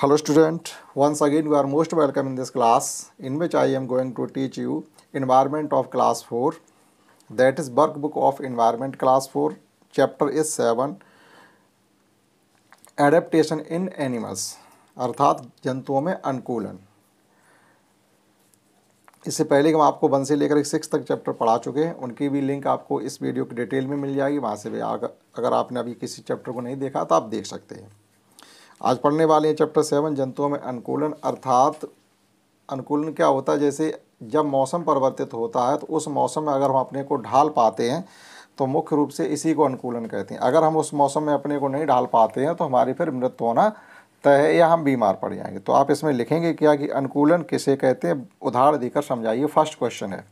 Hello student, once again you are most welcome in this class in which I am going to teach you environment of class 4 that is workbook of environment class 4 chapter is 7 adaptation in animals अर्थात जंतुओं में अनुकूलन इससे पहले हम आपको one से लेकर सिक्स तक चैप्टर पढ़ा चुके हैं उनकी भी लिंक आपको इस वीडियो की डिटेल में मिल जाएगी वहाँ से भी अगर आपने अभी किसी चैप्टर को नहीं देखा तो आप देख सकते हैं आज पढ़ने वाले हैं चैप्टर सेवन जंतुओं में अनुकूलन अर्थात अनुकूलन क्या होता है जैसे जब मौसम परिवर्तित होता है तो उस मौसम में अगर हम अपने को ढाल पाते हैं तो मुख्य रूप से इसी को अनुकूलन कहते हैं अगर हम उस मौसम में अपने को नहीं ढाल पाते हैं तो हमारी फिर मृत्यु होना तय है या हम बीमार पड़ जाएंगे तो आप इसमें लिखेंगे क्या कि अनुकूलन किसे कहते हैं उदाहरण देकर समझाइए फर्स्ट क्वेश्चन है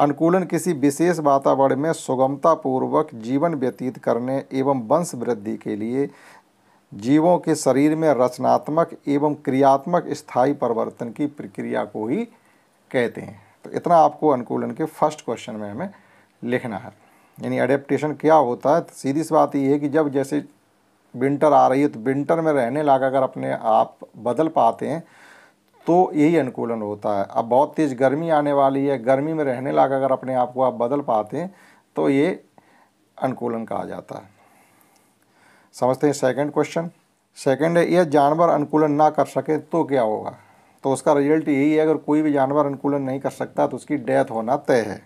अनुकूलन किसी विशेष वातावरण में सुगमतापूर्वक जीवन व्यतीत करने एवं वंश वृद्धि के लिए जीवों के शरीर में रचनात्मक एवं क्रियात्मक स्थायी परिवर्तन की प्रक्रिया को ही कहते हैं तो इतना आपको अनुकूलन के फर्स्ट क्वेश्चन में हमें लिखना है यानी अडेप्टेशन क्या होता है तो सीधी सी बात ये है कि जब जैसे विंटर आ रही है तो विंटर में रहने लगा अगर अपने आप बदल पाते हैं तो यही अनुकूलन होता है अब बहुत तेज़ गर्मी आने वाली है गर्मी में रहने लगा अगर अपने आप को आप बदल पाते हैं तो ये अनुकूलन कहा जाता है समझते हैं सेकंड क्वेश्चन सेकंड है यह जानवर अनुकूलन ना कर सके तो क्या होगा तो उसका रिजल्ट यही है अगर कोई भी जानवर अनुकूलन नहीं कर सकता तो उसकी डेथ होना तय है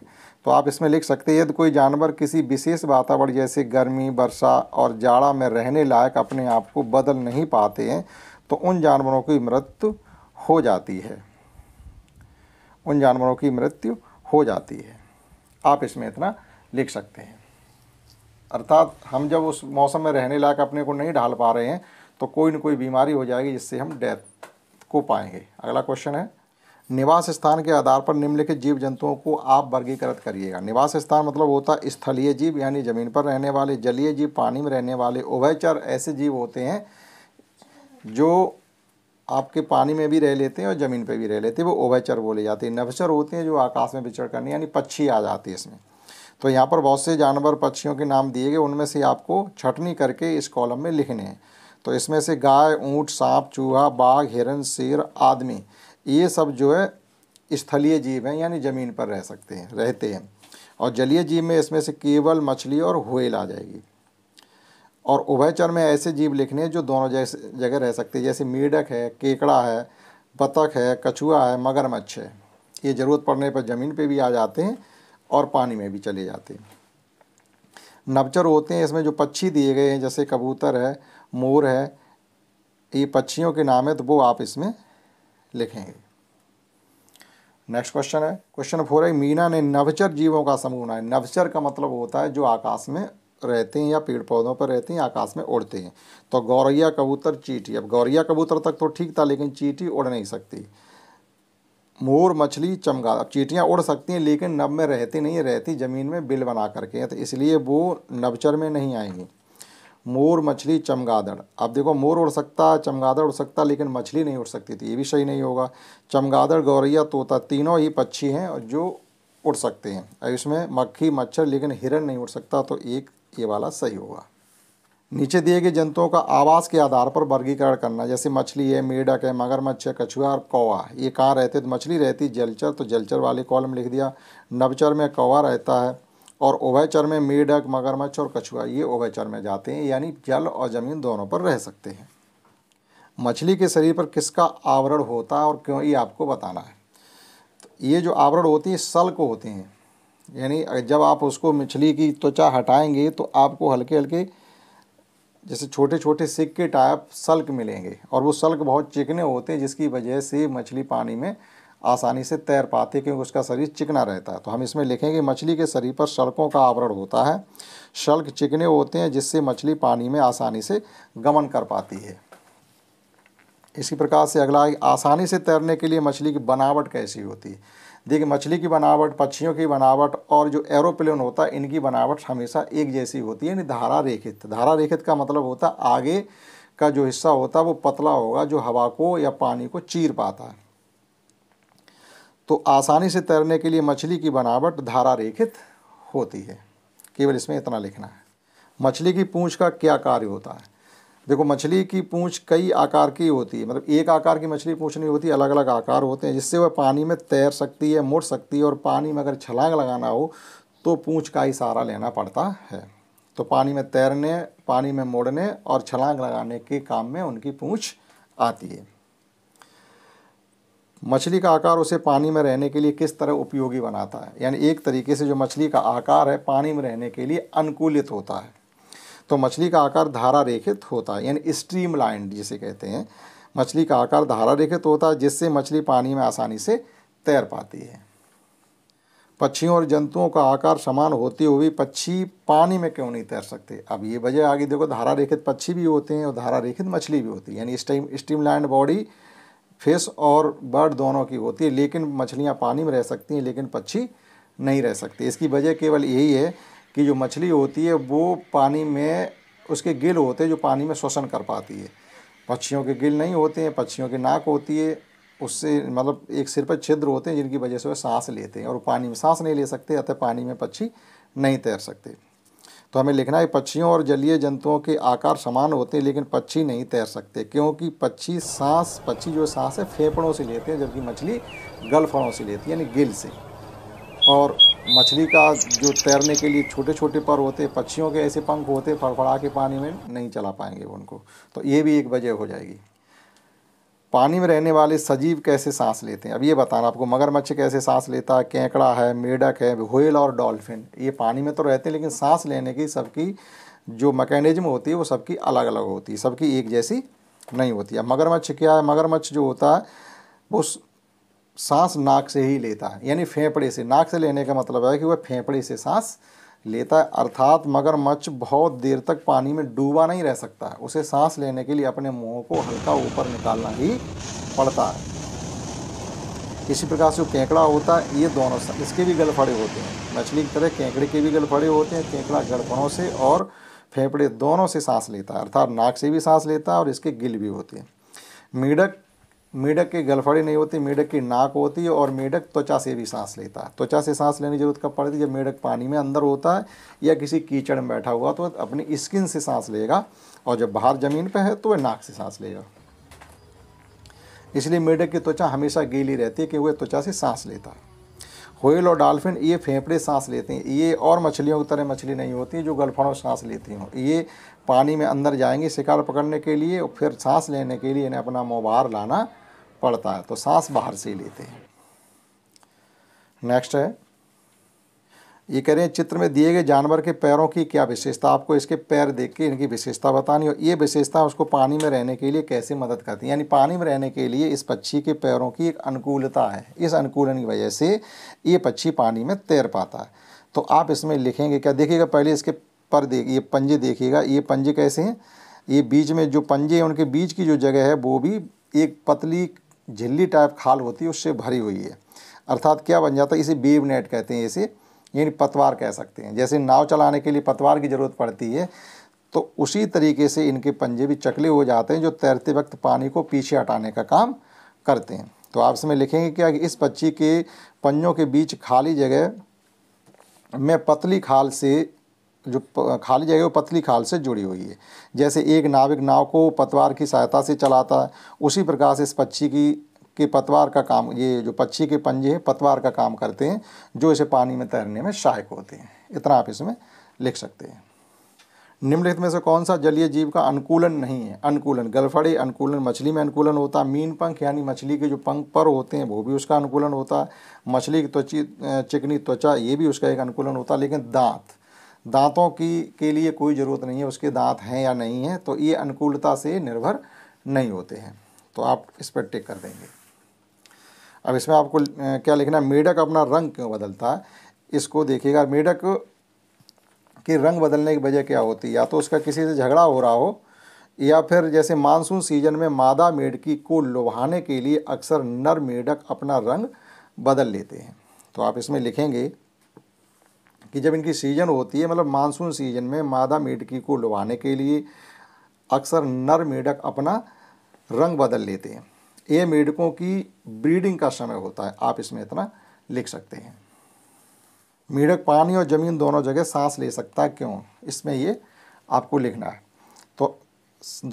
तो आप इसमें लिख सकते हैं यदि कोई जानवर किसी विशेष वातावरण जैसे गर्मी वर्षा और जाड़ा में रहने लायक अपने आप को बदल नहीं पाते हैं तो उन जानवरों की मृत्यु हो जाती है उन जानवरों की मृत्यु हो जाती है आप इसमें इतना लिख सकते हैं अर्थात हम जब उस मौसम में रहने लायक अपने को नहीं ढाल पा रहे हैं तो कोई ना कोई बीमारी हो जाएगी जिससे हम डेथ को पाएंगे अगला क्वेश्चन है निवास स्थान के आधार पर निम्नलिखित जीव जंतुओं को आप वर्गीकृत करिएगा निवास स्थान मतलब होता है स्थलीय जीव यानी ज़मीन पर रहने वाले जलीय जीव पानी में रहने वाले उभयचर ऐसे जीव होते हैं जो आपके पानी में भी रह लेते हैं और ज़मीन पर भी रह लेते हैं वो उभयचर बोले जाते हैं नवचर होते हैं जो आकाश में विचर करने यानी पक्षी आ जाते हैं इसमें तो यहाँ पर बहुत से जानवर पक्षियों के नाम दिए गए उनमें से आपको छटनी करके इस कॉलम में लिखने हैं तो इसमें से गाय ऊँट सांप चूहा बाघ हिरन शेर आदमी ये सब जो है स्थलीय जीव हैं यानी ज़मीन पर रह सकते हैं रहते हैं और जलीय जीव में इसमें से केवल मछली और हुएल आ जाएगी और उभयचर में ऐसे जीव लिखने हैं जो दोनों जैसे जगह रह सकते हैं जैसे मेढक है केकड़ा है बतख है कछुआ है मगरमच्छ है ये ज़रूरत पड़ने पर ज़मीन पे भी आ जाते हैं और पानी में भी चले जाते हैं नवचर होते हैं इसमें जो पक्षी दिए गए हैं जैसे कबूतर है मोर है ये पक्षियों के नाम है तो वो आप इसमें लिखेंगे नेक्स्ट क्वेश्चन है क्वेश्चन फोर है मीना ने नवचर जीवों का समूह बनाया नवचर का मतलब होता है जो आकाश में रहते हैं या पेड़ पौधों पर रहते हैं आकाश में उड़ते हैं तो गौरैया कबूतर चीटी अब गौरैया कबूतर तक तो ठीक था लेकिन चीटी उड़ नहीं सकती मोर मछली चमगा चीटियाँ उड़ सकती हैं लेकिन नब में रहती नहीं रहती ज़मीन में बिल बना करके तो इसलिए वो नबचर में नहीं आएंगी मोर मछली चमगादड़ अब देखो मोर उड़ सकता है चमगादड़ उड़ सकता लेकिन मछली नहीं उड़ सकती थी ये भी सही नहीं होगा चमगादड़ गौरैया तोता तीनों ही पक्षी हैं और जो उड़ सकते हैं इसमें मक्खी मच्छर लेकिन हिरन नहीं उड़ सकता तो एक ये वाला सही होगा नीचे दिए गए जंतुओं का आवास के आधार पर वर्गीकरण करना जैसे मछली है मेढक है मगरमच्छ है कछुआ और कौवा ये कहाँ रहते तो मछली रहती जलचर तो जलचर वाले कॉलम लिख दिया नवचर में कौवा रहता है और उभयचर में मेढक मगरमच्छ और कछुआ ये उभयचर में जाते हैं यानी जल और ज़मीन दोनों पर रह सकते हैं मछली के शरीर पर किसका आवरण होता है और क्यों ये आपको बताना है तो ये जो आवरण होती है सल्क होते हैं यानी जब आप उसको मछली की त्वचा हटाएंगे तो आपको हल्के हल्के जैसे छोटे छोटे सिक्के टाइप सल्क मिलेंगे और वो सल्क बहुत चिकने होते हैं जिसकी वजह से मछली पानी में आसानी से तैर पाती है क्योंकि उसका शरीर चिकना रहता है तो हम इसमें लिखेंगे मछली के शरीर पर शल्कों का आवरण होता है शल्क चिकने होते हैं जिससे मछली पानी में आसानी से गमन कर पाती है इसी प्रकार से अगला आसानी से तैरने के लिए मछली की बनावट कैसी होती है देखिए मछली की बनावट पक्षियों की बनावट और जो एरोप्लेन होता है इनकी बनावट हमेशा एक जैसी होती है यानी धारा रेखित धारा रेखित का मतलब होता है आगे का जो हिस्सा होता है वो पतला होगा जो हवा को या पानी को चीर पाता है तो आसानी से तैरने के लिए मछली की बनावट धारा रेखित होती है केवल इसमें इतना लिखना है मछली की पूंछ का क्या कार्य होता है देखो मछली की पूँछ कई आकार की होती है मतलब एक आकार की मछली पूँछ नहीं होती अलग अलग आकार होते हैं जिससे वह पानी में तैर सकती है मुड़ सकती है और पानी में अगर छलांग लगाना हो तो पूँछ का ही सहारा लेना पड़ता है तो पानी में तैरने पानी में मोड़ने और छलांग लगाने के काम में उनकी पूँछ आती है मछली का आकार उसे पानी में रहने के लिए किस तरह उपयोगी बनाता है यानी एक तरीके से जो मछली का आकार है पानी में रहने के लिए अनुकूलित होता है तो मछली का आकार धारा रेखित होता है यानी स्ट्रीम लाइन जिसे कहते हैं मछली का आकार धारा रेखित होता है जिससे मछली पानी में आसानी से तैर पाती है पक्षियों और जंतुओं का आकार समान होते हुए पक्षी पानी में क्यों नहीं तैर सकते अब ये वजह आगे देखो धारा रेखित पक्षी भी होते हैं और धारा रेखित मछली भी होती है यानी स्टीम लाइंड बॉडी फिश और बर्ड दोनों की होती है लेकिन मछलियाँ पानी में रह सकती हैं लेकिन पक्षी नहीं रह सकते इसकी वजह केवल यही है कि जो मछली होती है वो पानी में उसके गिल होते हैं जो पानी में श्वसन कर पाती है पक्षियों के गिल नहीं होते हैं पक्षियों की नाक होती है उससे मतलब एक सिर पर छिद्र होते हैं जिनकी वजह से वह सांस लेते हैं और पानी में सांस नहीं ले सकते अतः पानी में पक्षी नहीं तैर सकते तो हमें लिखना है पक्षियों और जलीय जंतुओं के आकार समान होते हैं लेकिन पक्षी नहीं तैर सकते क्योंकि पक्षी सांस पक्षी जो सांस है फेफड़ों से लेते हैं जबकि मछली गलफड़ों से लेती है यानी गिल से और मछली का जो तैरने के लिए छोटे छोटे पर होते पक्षियों के ऐसे पंख होते फड़फड़ा के पानी में नहीं चला पाएंगे उनको तो ये भी एक वजह हो जाएगी पानी में रहने वाले सजीव कैसे सांस लेते हैं अब ये बताना आपको मगरमच्छ कैसे सांस लेता है केंकड़ा है मेढक है व्हेल और डॉल्फिन ये पानी में तो रहते हैं लेकिन सांस लेने की सबकी जो मैकेनिज्म होती है वो सबकी अलग अलग होती है सबकी एक जैसी नहीं होती अब मगरमच्छ क्या है मगरमच्छ जो होता है वो सांस नाक से ही लेता है यानी फेफड़े से नाक से लेने का मतलब है कि वह फेफड़े से सांस लेता है अर्थात मगरमच्छ बहुत देर तक पानी में डूबा नहीं रह सकता है उसे सांस लेने के लिए अपने मुंह को हल्का ऊपर निकालना ही पड़ता है इसी प्रकार से केंकड़ा होता है ये दोनों इसके भी गलफड़े होते हैं मछली की तरह केंकड़े के भी गलफड़े होते हैं केंकड़ा गड़पड़ों से और फेफड़े दोनों से सांस लेता है अर्थात नाक से भी सांस लेता है और इसके गिल भी होते हैं मीडक मेढक की गलफड़ी नहीं होती मेढक की नाक होती है और मेढक त्वचा से भी सांस लेता है त्वचा से सांस लेने की जरूरत कब पड़ती है जब मेढक पानी में अंदर होता है या किसी कीचड़ में बैठा हुआ तो अपनी स्किन से सांस लेगा और जब बाहर ज़मीन पर है तो वह नाक से सांस लेगा इसलिए मेढक की त्वचा हमेशा गीली रहती है कि वह त्वचा से सांस लेता है होयल और डॉल्फिन ये फेफड़े सांस लेते हैं ये और मछलियों की तरह मछली नहीं होती जो गलफड़ों सांस लेती हों ये पानी में अंदर जाएंगी शिकार पकड़ने के लिए और फिर सांस लेने के लिए इन्हें अपना मोबार लाना पड़ता है तो सांस बाहर से ही लेते हैं नेक्स्ट है ये कह रहे हैं चित्र में दिए गए जानवर के पैरों की क्या विशेषता आपको इसके पैर देख के इनकी विशेषता बतानी और ये विशेषता उसको पानी में रहने के लिए कैसे मदद करती है यानी पानी में रहने के लिए इस पक्षी के पैरों की एक अनुकूलता है इस अनुकूलन की वजह से ये पक्षी पानी में तैर पाता है तो आप इसमें लिखेंगे क्या देखिएगा पहले इसके पर देख ये पंजे देखिएगा ये पंजे कैसे हैं ये बीज में जो पंजे हैं उनके बीच की जो जगह है वो भी एक पतली झिल्ली टाइप खाल होती है उससे भरी हुई है अर्थात क्या बन जाता है इसे बीब नेट कहते हैं इसे यानी पतवार कह सकते हैं जैसे नाव चलाने के लिए पतवार की ज़रूरत पड़ती है तो उसी तरीके से इनके पंजे भी चकले हो जाते हैं जो तैरते वक्त पानी को पीछे हटाने का काम करते हैं तो आप इसमें लिखेंगे क्या कि इस पक्षी के पंजों के बीच खाली जगह में पतली खाल से जो खाली जगह वो पतली खाल से जुड़ी हुई है जैसे एक नाविक नाव को पतवार की सहायता से चलाता है उसी प्रकार से इस पक्षी की के पतवार का काम ये जो पक्षी के पंजे हैं पतवार का काम करते हैं जो इसे पानी में तैरने में सहायक होते हैं इतना आप इसमें लिख सकते हैं निम्नलिखित में से कौन सा जलीय जीव का अनुकूलन नहीं है अनुकूलन गलफड़े अनुकूलन मछली में अनुकूलन होता है मीन पंख यानी मछली के जो पंख पर होते हैं वो भी उसका अनुकूलन होता है मछली की त्वची चिकनी त्वचा ये भी उसका एक अनुकूलन होता है लेकिन दांत दांतों की के लिए कोई ज़रूरत नहीं है उसके दांत हैं या नहीं हैं तो ये अनुकूलता से निर्भर नहीं होते हैं तो आप इस पर टिक कर देंगे अब इसमें आपको क्या लिखना है मेढक अपना रंग क्यों बदलता है इसको देखिएगा मेढक के रंग बदलने की वजह क्या होती है या तो उसका किसी से झगड़ा हो रहा हो या फिर जैसे मानसून सीजन में मादा मेढकी को लुभाने के लिए अक्सर नर मेढक अपना रंग बदल लेते हैं तो आप इसमें लिखेंगे कि जब इनकी सीजन होती है मतलब मानसून सीजन में मादा मेढकी को लुभाने के लिए अक्सर नर मेढक अपना रंग बदल लेते हैं ये मेढकों की ब्रीडिंग का समय होता है आप इसमें इतना लिख सकते हैं मेढक पानी और ज़मीन दोनों जगह सांस ले सकता है क्यों इसमें ये आपको लिखना है तो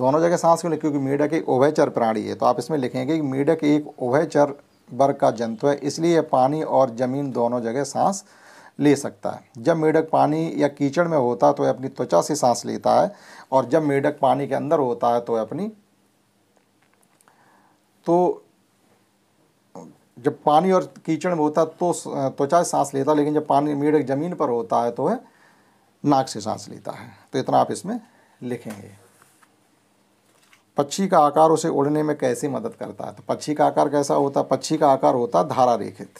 दोनों जगह सांस क्यों क्योंकि मेढक एक उभयचर प्राणी है तो आप इसमें लिखेंगे कि मेढक एक उभयचर वर्ग का जंतु है इसलिए पानी और ज़मीन दोनों जगह सांस ले सकता है जब मेढक पानी या कीचड़ में होता है तो वह अपनी त्वचा से सांस लेता है और जब मेढक पानी के अंदर होता है तो वह अपनी तो जब पानी और कीचड़ में होता है तो त्वचा से सांस लेता है लेकिन जब पानी मेढक ज़मीन पर होता है तो वह नाक से सांस लेता है तो इतना आप इसमें लिखेंगे पक्षी का आकार उसे उड़ने में कैसे मदद करता है तो पक्षी का आकार कैसा होता है पक्षी का आकार होता है धारा रेखित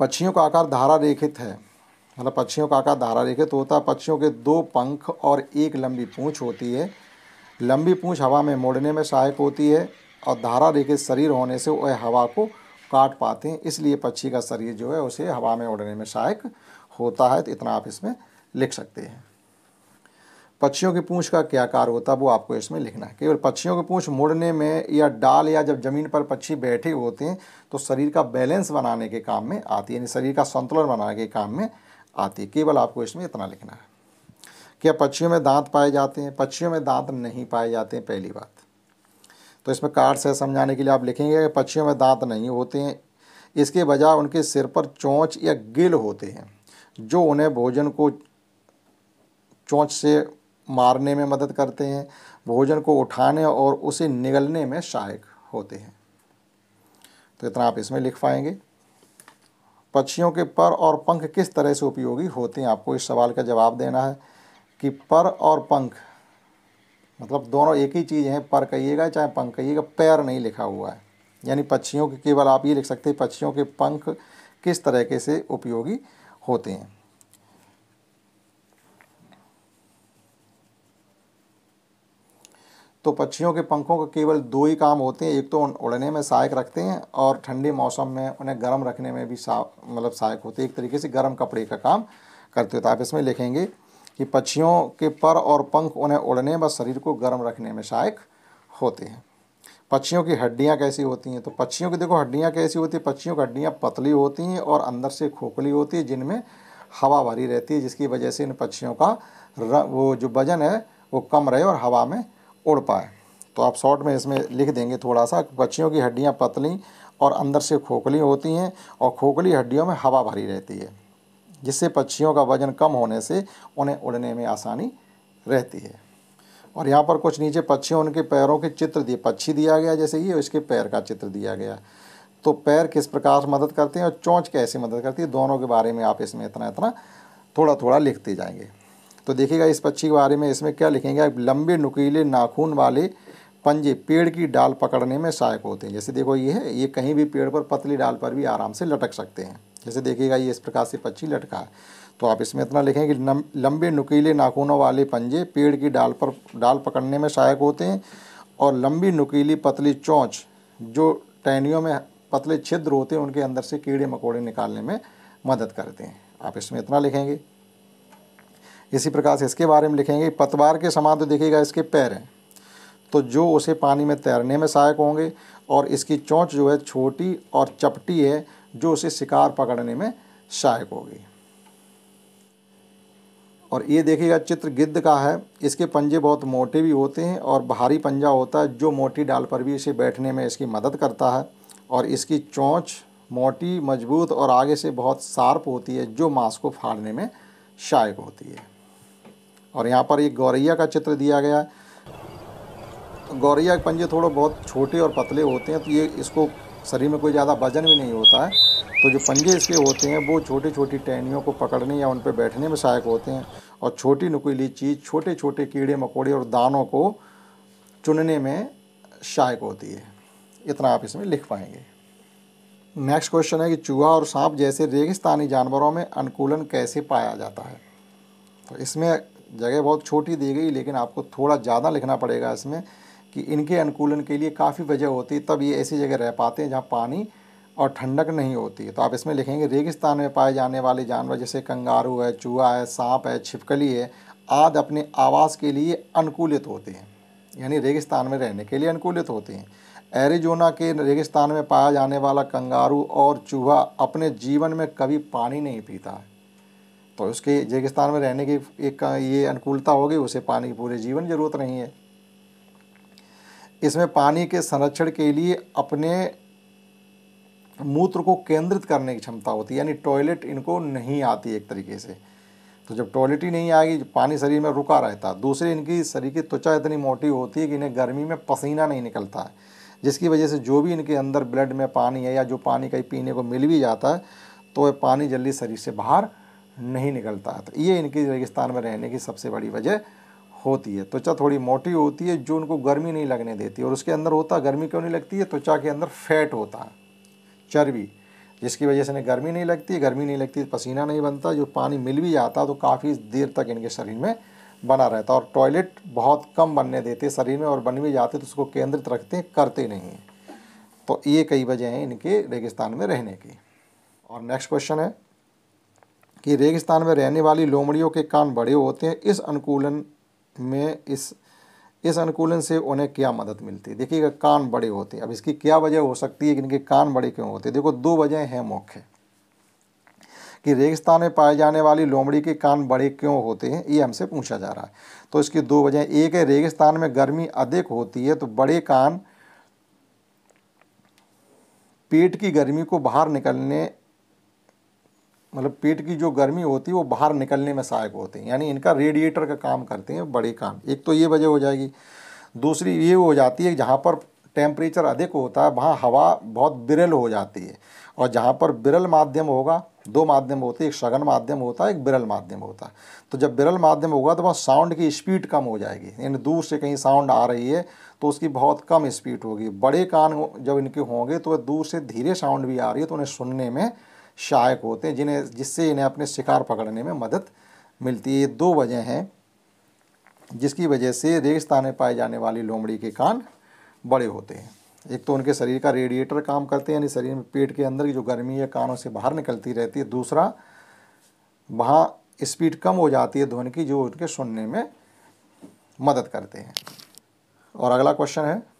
पक्षियों का आकार धारा रेखित है मतलब पक्षियों का आकार धारा रेखित होता है पक्षियों के दो पंख और एक लंबी पूँछ होती है लंबी पूँछ हवा में मोड़ने में सहायक होती है और धारा रेखित शरीर होने से वह हवा को काट पाते हैं इसलिए पक्षी का शरीर जो है उसे हवा में उड़ने में सहायक होता है तो इतना आप इसमें लिख सकते हैं पक्षियों की पूंछ का क्या कार्य होता है वो आपको इसमें लिखना है केवल पक्षियों की पूंछ मुड़ने में या डाल या जब ज़मीन पर पक्षी बैठे होते हैं तो शरीर का बैलेंस बनाने के काम में आती है यानी शरीर का संतुलन बनाने के काम में आती है केवल आपको इसमें इतना लिखना है क्या पक्षियों में दांत पाए जाते हैं पक्षियों में दांत नहीं पाए जाते हैं पहली बात तो इसमें कार्ड से समझाने के लिए आप लिखेंगे कि पक्षियों में दांत नहीं होते हैं इसके बजाय उनके सिर पर चोंच या गिल होते हैं जो उन्हें भोजन को चोंच से मारने में मदद करते हैं भोजन को उठाने और उसे निगलने में सहायक होते हैं तो इतना आप इसमें लिख पाएंगे पक्षियों के पर और पंख किस तरह से उपयोगी होते हैं आपको इस सवाल का जवाब देना है कि पर और पंख मतलब दोनों एक ही चीज़ हैं पर कहिएगा चाहे पंख कहिएगा पैर नहीं लिखा हुआ है यानी पक्षियों के केवल आप ये लिख सकते हैं पक्षियों के पंख किस तरीके से उपयोगी होते हैं तो पक्षियों के पंखों का केवल दो ही काम होते हैं एक तो उड़ने में सहायक रखते हैं और ठंडे मौसम में उन्हें गर्म रखने में भी सा मतलब सहायक होते हैं एक तरीके से गर्म कपड़े का काम करते हो तो आप इसमें लिखेंगे कि पक्षियों के पर और पंख उन्हें उड़ने व शरीर को गर्म रखने में सहायक होते हैं पक्षियों की हड्डियाँ कैसी होती हैं तो पक्षियों की देखो हड्डियाँ कैसी होती हैं पक्षियों की हड्डियाँ पतली होती हैं और अंदर से खोखली होती है जिनमें हवा भरी रहती है जिसकी वजह से इन पक्षियों का वो जो वजन है वो कम रहे और हवा में उड़ पाए तो आप शॉर्ट में इसमें लिख देंगे थोड़ा सा बच्चियों की हड्डियाँ पतली और अंदर से खोखली होती हैं और खोखली हड्डियों में हवा भरी रहती है जिससे पक्षियों का वजन कम होने से उन्हें उड़ने में आसानी रहती है और यहाँ पर कुछ नीचे पक्षियों उनके पैरों के चित्र दिए पक्षी दिया गया जैसे ये इसके पैर का चित्र दिया गया तो पैर किस प्रकार मदद करते हैं और चोंच कैसे मदद करती है दोनों के बारे में आप इसमें इतना इतना थोड़ा थोड़ा लिखते जाएंगे तो देखिएगा इस पक्षी के बारे में इसमें क्या लिखेंगे लंबे नुकीले नाखून वाले पंजे पेड़ की डाल पकड़ने में सहायक होते हैं जैसे देखो ये है ये कहीं भी पेड़ पर पतली डाल पर भी आराम से लटक सकते हैं जैसे देखिएगा ये इस प्रकार से पक्षी लटका है तो आप इसमें इतना लिखें कि लंबे नुकीले नाखूनों वाले पंजे पेड़ की डाल पर डाल पकड़ने में सहायक होते हैं और लंबी नुकीली पतली चोंच जो टहनियों में पतले छिद्र होते हैं उनके अंदर से कीड़े मकोड़े निकालने में मदद करते हैं आप इसमें इतना लिखेंगे इसी प्रकार से इसके बारे में लिखेंगे पतवार के समान तो देखिएगा इसके पैर हैं तो जो उसे पानी में तैरने में सहायक होंगे और इसकी चोंच जो है छोटी और चपटी है जो उसे शिकार पकड़ने में सहायक होगी और ये देखिएगा चित्र गिद्ध का है इसके पंजे बहुत मोटे भी होते हैं और भारी पंजा होता है जो मोटी डाल पर भी इसे बैठने में इसकी मदद करता है और इसकी चोंच मोटी मजबूत और आगे से बहुत शार्प होती है जो मांस को फाड़ने में सहायक होती है और यहाँ पर एक गौरैया का चित्र दिया गया है तो गौरैया के पंजे थोड़े बहुत छोटे और पतले होते हैं तो ये इसको शरीर में कोई ज़्यादा वजन भी नहीं होता है तो जो पंजे इसके होते हैं वो छोटी छोटी टहनियों को पकड़ने या उन पर बैठने में सहायक होते हैं और छोटी नुकीली चीज़ छोटे छोटे कीड़े मकोड़े और दानों को चुनने में सहायक होती है इतना आप इसमें लिख पाएंगे नेक्स्ट क्वेश्चन है कि चूहा और सांप जैसे रेगिस्तानी जानवरों में अनुकूलन कैसे पाया जाता है तो इसमें जगह बहुत छोटी दी गई लेकिन आपको थोड़ा ज़्यादा लिखना पड़ेगा इसमें कि इनके अनुकूलन के लिए काफ़ी वजह होती है तब ये ऐसी जगह रह पाते हैं जहाँ पानी और ठंडक नहीं होती है तो आप इसमें लिखेंगे रेगिस्तान में पाए जाने वाले जानवर जैसे कंगारू है चूहा है सांप है छिपकली है आदि अपने आवास के लिए अनुकूलित होते हैं यानी रेगिस्तान में रहने के लिए अनुकूलित होते हैं एरिजोना के रेगिस्तान में पाया जाने वाला कंगारू और चूहा अपने जीवन में कभी पानी नहीं पीता है तो उसके रेगिस्तान में रहने की एक ये अनुकूलता होगी उसे पानी की पूरे जीवन जरूरत नहीं है इसमें पानी के संरक्षण के लिए अपने मूत्र को केंद्रित करने की क्षमता होती है यानी टॉयलेट इनको नहीं आती एक तरीके से तो जब टॉयलेट ही नहीं आएगी पानी शरीर में रुका रहता है दूसरे इनकी शरीर की त्वचा इतनी मोटी होती है कि इन्हें गर्मी में पसीना नहीं निकलता है जिसकी वजह से जो भी इनके अंदर ब्लड में पानी है या जो पानी कहीं पीने को मिल भी जाता है तो वह पानी जल्दी शरीर से बाहर नहीं निकलता तो ये इनकी रेगिस्तान में रहने की सबसे बड़ी वजह होती है त्वचा थोड़ी मोटी होती है जो उनको गर्मी नहीं लगने देती और उसके अंदर होता गर्मी क्यों नहीं लगती है त्वचा के अंदर फैट होता है चर्बी जिसकी वजह से इन्हें गर्मी नहीं लगती गर्मी नहीं लगती पसीना नहीं बनता जो पानी मिल भी जाता तो काफ़ी देर तक इनके शरीर में बना रहता और टॉयलेट बहुत कम बनने देते शरीर में और बन भी जाते तो उसको केंद्रित रखते हैं करते नहीं हैं तो ये कई वजह हैं इनके रेगिस्तान में रहने की और नेक्स्ट क्वेश्चन है कि रेगिस्तान में रहने वाली लोमड़ियों के कान बड़े होते हैं इस अनुकूलन में इस इस अनुकूलन से उन्हें क्या मदद मिलती है देखिएगा कान बड़े होते हैं अब इसकी क्या वजह हो सकती है कि इनके कान बड़े क्यों होते हैं देखो दो वजह हैं मुख्य कि रेगिस्तान में पाए जाने वाली लोमड़ी के कान बड़े क्यों होते हैं ये हमसे पूछा जा रहा है तो इसकी दो वजह एक है रेगिस्तान में गर्मी अधिक होती है तो बड़े कान पेट की गर्मी को बाहर निकलने मतलब पेट की जो गर्मी होती है वो बाहर निकलने में सहायक होते हैं यानी इनका रेडिएटर का काम करते हैं बड़े काम एक तो ये वजह हो जाएगी दूसरी ये हो जाती है जहाँ पर टेम्परेचर अधिक होता है वहाँ हवा बहुत बिरल हो जाती है और जहाँ पर बिरल माध्यम होगा दो माध्यम होते हैं एक सघन माध्यम होता है एक बिरल माध्यम होता है तो जब बिरल माध्यम होगा तो वहाँ साउंड की स्पीड कम हो जाएगी यानी दूर से कहीं साउंड आ रही है तो उसकी बहुत कम स्पीड होगी बड़े कान जब इनके होंगे तो वह दूर से धीरे साउंड भी आ रही है तो उन्हें सुनने में सहायक होते हैं जिन्हें जिससे इन्हें अपने शिकार पकड़ने में मदद मिलती है ये दो वजह हैं जिसकी वजह से रेगिस्तान में पाए जाने वाली लोमड़ी के कान बड़े होते हैं एक तो उनके शरीर का रेडिएटर काम करते हैं यानी शरीर में पेट के अंदर की जो गर्मी है कानों से बाहर निकलती रहती है दूसरा वहाँ स्पीड कम हो जाती है ध्वनि की जो उनके सुनने में मदद करते हैं और अगला क्वेश्चन है